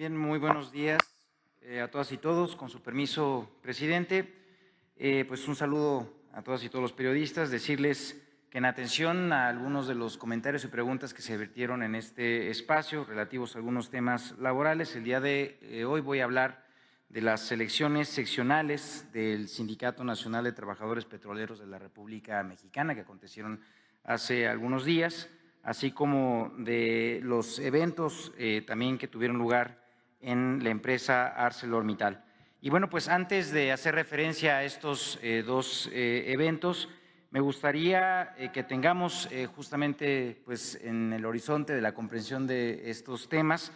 Bien, muy buenos días eh, a todas y todos. Con su permiso, presidente, eh, pues un saludo a todas y todos los periodistas. Decirles que en atención a algunos de los comentarios y preguntas que se vertieron en este espacio relativos a algunos temas laborales, el día de eh, hoy voy a hablar de las elecciones seccionales del Sindicato Nacional de Trabajadores Petroleros de la República Mexicana que acontecieron hace algunos días, así como de los eventos también que tuvieron lugar en la empresa ArcelorMittal. Y bueno, pues antes de hacer referencia a estos eh, dos eh, eventos, me gustaría eh, que tengamos justamente pues, en el horizonte de la comprensión de estos temas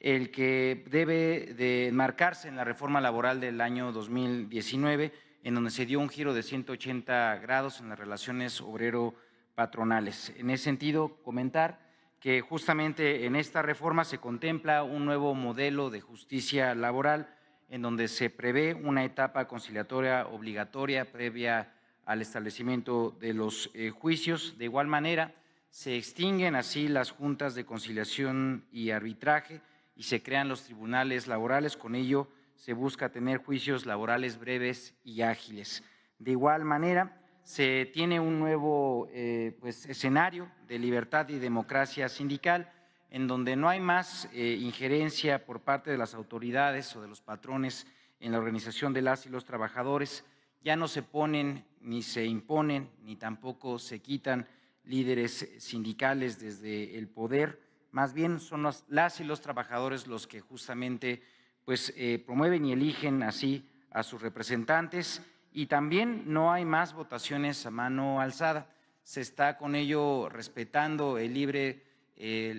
el que debe de marcarse en la reforma laboral del año 2019, en donde se dio un giro de 180 grados en las relaciones obrero-patronales. En ese sentido, comentar que justamente en esta reforma se contempla un nuevo modelo de justicia laboral en donde se prevé una etapa conciliatoria obligatoria previa al establecimiento de los eh, juicios. De igual manera, se extinguen así las juntas de conciliación y arbitraje y se crean los tribunales laborales. Con ello se busca tener juicios laborales breves y ágiles. De igual manera, se tiene un nuevo eh, pues, escenario de libertad y democracia sindical, en donde no hay más eh, injerencia por parte de las autoridades o de los patrones en la organización de las y los trabajadores, ya no se ponen ni se imponen ni tampoco se quitan líderes sindicales desde el poder, más bien son las y los trabajadores los que justamente pues, eh, promueven y eligen así a sus representantes y también no hay más votaciones a mano alzada. Se está con ello respetando el libre,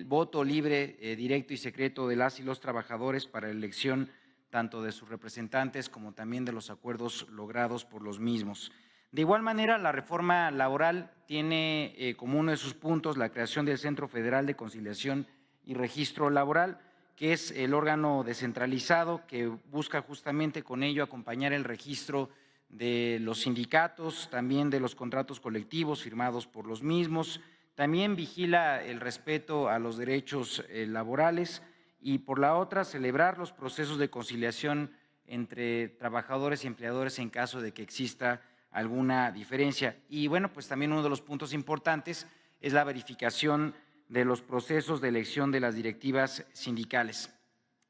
voto libre, eh, directo y secreto de las y los trabajadores para la elección tanto de sus representantes como también de los acuerdos logrados por los mismos. De igual manera, la reforma laboral tiene eh, como uno de sus puntos la creación del Centro Federal de Conciliación y Registro Laboral, que es el órgano descentralizado que busca justamente con ello acompañar el registro de los sindicatos, también de los contratos colectivos firmados por los mismos, también vigila el respeto a los derechos eh, laborales y por la otra celebrar los procesos de conciliación entre trabajadores y empleadores en caso de que exista alguna diferencia. Y bueno, pues también uno de los puntos importantes es la verificación de los procesos de elección de las directivas sindicales.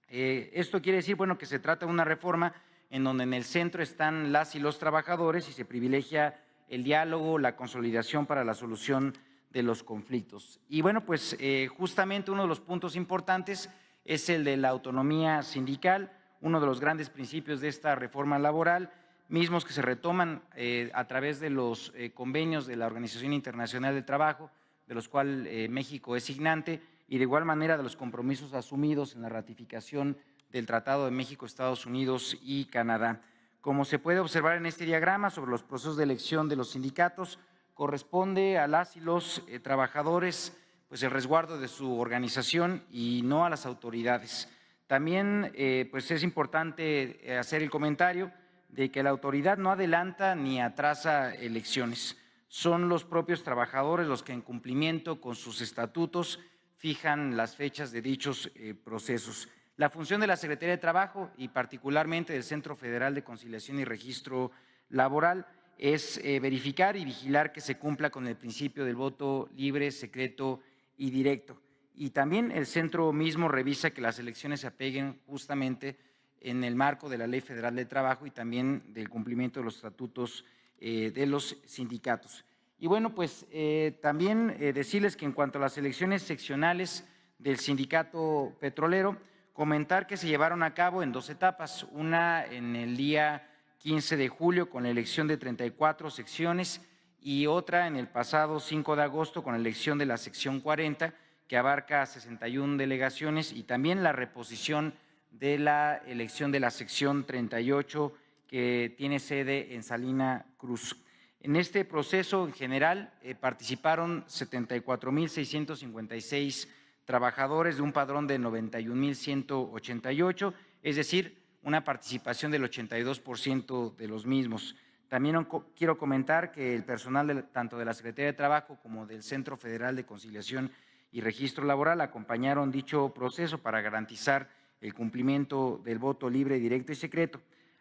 Eh, esto quiere decir, bueno, que se trata de una reforma en donde en el centro están las y los trabajadores y se privilegia el diálogo, la consolidación para la solución de los conflictos. Y bueno, pues eh, justamente uno de los puntos importantes es el de la autonomía sindical, uno de los grandes principios de esta reforma laboral, mismos que se retoman eh, a través de los eh, convenios de la Organización Internacional del Trabajo, de los cuales México es signante, y de igual manera de los compromisos asumidos en la ratificación del Tratado de México, Estados Unidos y Canadá. Como se puede observar en este diagrama sobre los procesos de elección de los sindicatos, corresponde a las y los eh, trabajadores pues el resguardo de su organización y no a las autoridades. También eh, pues, es importante eh, hacer el comentario de que la autoridad no adelanta ni atrasa elecciones. Son los propios trabajadores los que en cumplimiento con sus estatutos fijan las fechas de dichos procesos. La función de la Secretaría de Trabajo y particularmente del Centro Federal de Conciliación y Registro Laboral es eh, verificar y vigilar que se cumpla con el principio del voto libre, secreto y directo. Y también el centro mismo revisa que las elecciones se apeguen justamente en el marco de la Ley Federal de Trabajo y también del cumplimiento de los estatutos eh, de los sindicatos. Y bueno, pues eh, también decirles que en cuanto a las elecciones seccionales del sindicato petrolero, comentar que se llevaron a cabo en dos etapas, una en el día 15 de julio con la elección de 34 secciones y otra en el pasado 5 de agosto con la elección de la sección 40 que abarca 61 delegaciones y también la reposición de la elección de la sección 38 que tiene sede en Salina Cruz. En este proceso en general eh, participaron 74.656 trabajadores de un padrón de 91.188, es decir, una participación del 82% de los mismos. También quiero comentar que el personal tanto de la Secretaría de Trabajo como del Centro Federal de Conciliación y Registro Laboral acompañaron dicho proceso para garantizar el cumplimiento del voto libre, directo y secreto.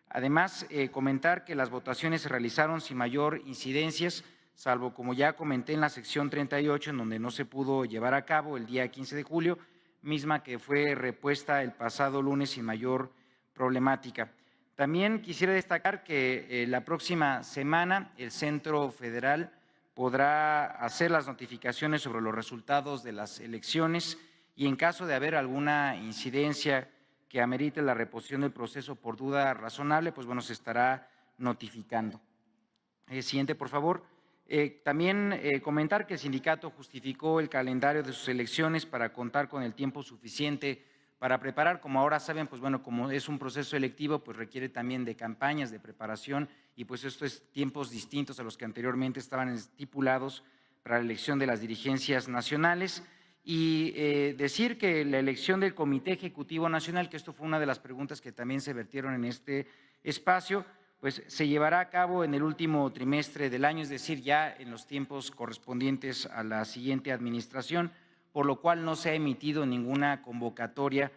Además, eh, comentar que las votaciones se realizaron sin mayor incidencias salvo como ya comenté en la sección 38, en donde no se pudo llevar a cabo el día 15 de julio, misma que fue repuesta el pasado lunes sin mayor problemática. También quisiera destacar que eh, la próxima semana el Centro Federal podrá hacer las notificaciones sobre los resultados de las elecciones y en caso de haber alguna incidencia que amerite la reposición del proceso por duda razonable, pues bueno, se estará notificando. Eh, siguiente, por favor. Eh, también eh, comentar que el sindicato justificó el calendario de sus elecciones para contar con el tiempo suficiente para preparar, como ahora saben, pues bueno, como es un proceso electivo, pues requiere también de campañas, de preparación, y pues estos es tiempos distintos a los que anteriormente estaban estipulados para la elección de las dirigencias nacionales. Y eh, decir que la elección del Comité Ejecutivo Nacional, que esto fue una de las preguntas que también se vertieron en este espacio, pues se llevará a cabo en el último trimestre del año, es decir, ya en los tiempos correspondientes a la siguiente administración, por lo cual no se ha emitido ninguna convocatoria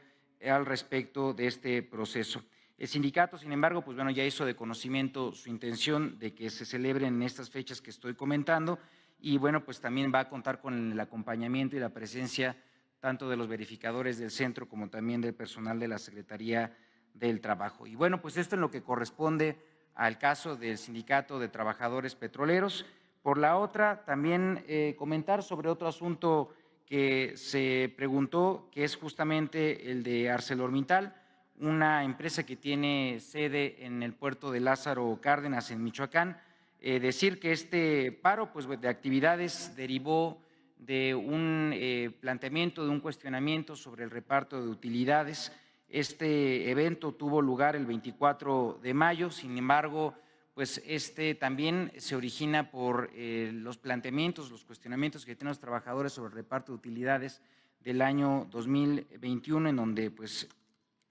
al respecto de este proceso. El sindicato, sin embargo, pues bueno, ya hizo de conocimiento su intención de que se celebren en estas fechas que estoy comentando y bueno, pues también va a contar con el acompañamiento y la presencia tanto de los verificadores del centro como también del personal de la Secretaría del Trabajo. Y bueno, pues esto en lo que corresponde al caso del Sindicato de Trabajadores Petroleros. Por la otra, también eh, comentar sobre otro asunto que se preguntó, que es justamente el de ArcelorMittal, una empresa que tiene sede en el puerto de Lázaro Cárdenas, en Michoacán. Eh, decir que este paro pues, de actividades derivó de un eh, planteamiento, de un cuestionamiento sobre el reparto de utilidades este evento tuvo lugar el 24 de mayo, sin embargo, pues este también se origina por eh, los planteamientos, los cuestionamientos que tienen los trabajadores sobre el reparto de utilidades del año 2021, en donde pues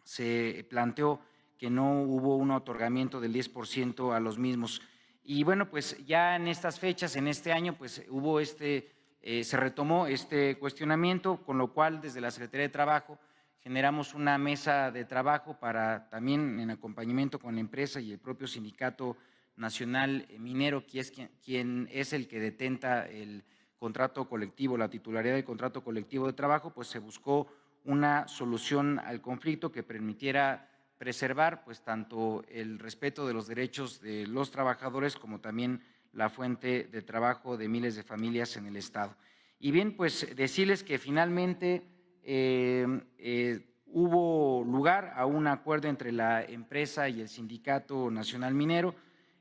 se planteó que no hubo un otorgamiento del 10% a los mismos. Y bueno, pues ya en estas fechas, en este año, pues hubo este, eh, se retomó este cuestionamiento, con lo cual desde la Secretaría de Trabajo generamos una mesa de trabajo para también en acompañamiento con la empresa y el propio sindicato nacional minero, que es quien, es el que detenta el contrato colectivo, la titularidad del contrato colectivo de trabajo, pues se buscó una solución al conflicto que permitiera preservar pues tanto el respeto de los derechos de los trabajadores como también la fuente de trabajo de miles de familias en el Estado. Y bien, pues decirles que finalmente eh, un acuerdo entre la empresa y el Sindicato Nacional Minero.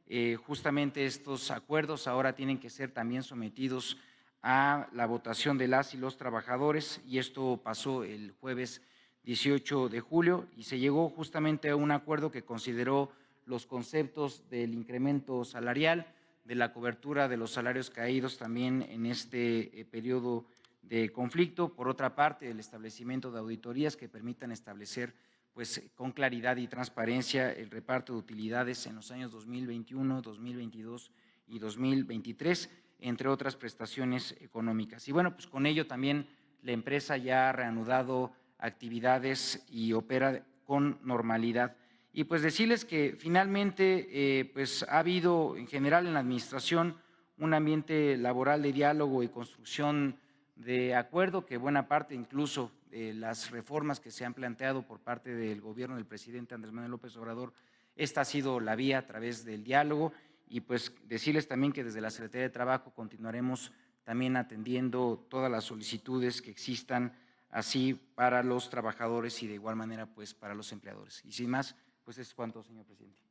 Eh, justamente estos acuerdos ahora tienen que ser también sometidos a la votación de las y los trabajadores y esto pasó el jueves 18 de julio y se llegó justamente a un acuerdo que consideró los conceptos del incremento salarial, de la cobertura de los salarios caídos también en este eh, periodo de conflicto, por otra parte, el establecimiento de auditorías que permitan establecer pues eh, con claridad y transparencia el reparto de utilidades en los años 2021, 2022 y 2023, entre otras prestaciones económicas. Y bueno, pues con ello también la empresa ya ha reanudado actividades y opera con normalidad. Y pues decirles que finalmente eh, pues ha habido en general en la administración un ambiente laboral de diálogo y construcción de acuerdo que buena parte incluso eh, las reformas que se han planteado por parte del gobierno del presidente Andrés Manuel López Obrador, esta ha sido la vía a través del diálogo y pues decirles también que desde la Secretaría de Trabajo continuaremos también atendiendo todas las solicitudes que existan así para los trabajadores y de igual manera pues para los empleadores. Y sin más, pues es cuanto, señor presidente.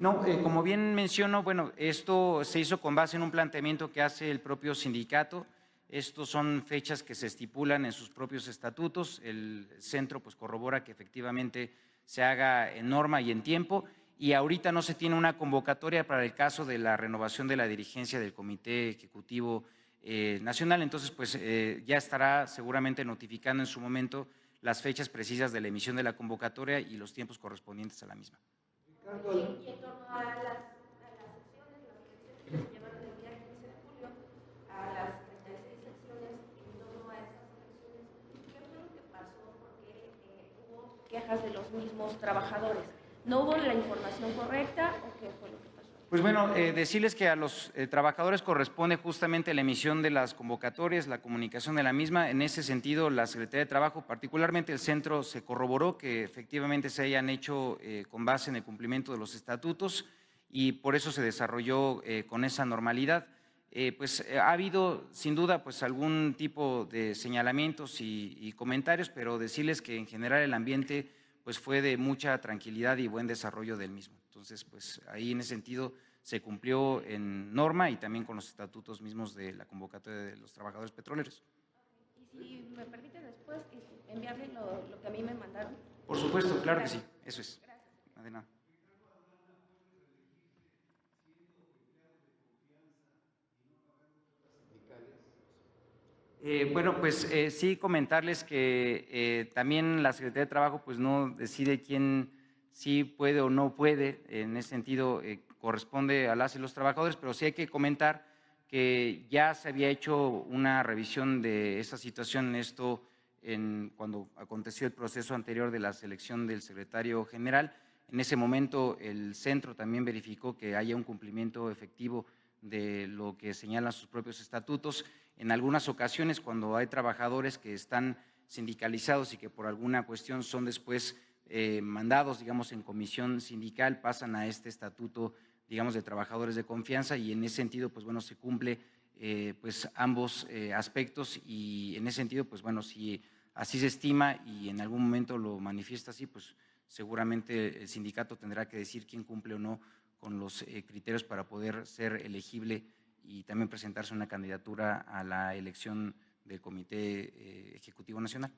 No, eh, como bien menciono, bueno, esto se hizo con base en un planteamiento que hace el propio sindicato. Estos son fechas que se estipulan en sus propios estatutos. El centro pues corrobora que efectivamente se haga en norma y en tiempo. Y ahorita no se tiene una convocatoria para el caso de la renovación de la dirigencia del Comité Ejecutivo eh, Nacional. Entonces, pues eh, ya estará seguramente notificando en su momento las fechas precisas de la emisión de la convocatoria y los tiempos correspondientes a la misma. Y en torno a las, a las secciones, las elecciones que se llevaron el día 15 de julio, a las 36 secciones, en torno a esas elecciones, ¿qué fue lo que pasó? Porque eh, hubo quejas de los mismos trabajadores. ¿No hubo la información correcta o qué fue lo que pues bueno, eh, decirles que a los eh, trabajadores corresponde justamente la emisión de las convocatorias, la comunicación de la misma. En ese sentido, la Secretaría de Trabajo, particularmente el centro, se corroboró que efectivamente se hayan hecho eh, con base en el cumplimiento de los estatutos y por eso se desarrolló con esa normalidad. pues ha habido, sin duda, pues algún tipo de señalamientos y, y comentarios, pero decirles que en general el ambiente pues fue de mucha tranquilidad y buen desarrollo del mismo. Entonces, pues ahí en ese sentido se cumplió en norma y también con los estatutos mismos de la convocatoria de los trabajadores petroleros. Y si me permite después enviarle lo, que a mí me mandaron. Por supuesto, claro que sí, eso es. Gracias. De eh, bueno, pues eh, sí comentarles que eh, también la Secretaría de Trabajo pues no decide quién si puede o no puede, en ese sentido eh, corresponde a las y los trabajadores, pero sí hay que comentar que ya se había hecho una revisión de esa situación, en esto cuando aconteció el proceso anterior de la selección del secretario general. En ese momento el centro también verificó que haya un cumplimiento efectivo de lo que señalan sus propios estatutos. En algunas ocasiones, cuando hay trabajadores que están sindicalizados y que por alguna cuestión son después eh, mandados, digamos, en comisión sindical pasan a este estatuto, digamos, de trabajadores de confianza y en ese sentido, pues bueno, se cumple eh, pues ambos eh, aspectos y en ese sentido, pues bueno, si así se estima y en algún momento lo manifiesta así, pues seguramente el sindicato tendrá que decir quién cumple o no con los criterios para poder ser elegible y también presentarse una candidatura a la elección del Comité Ejecutivo Nacional.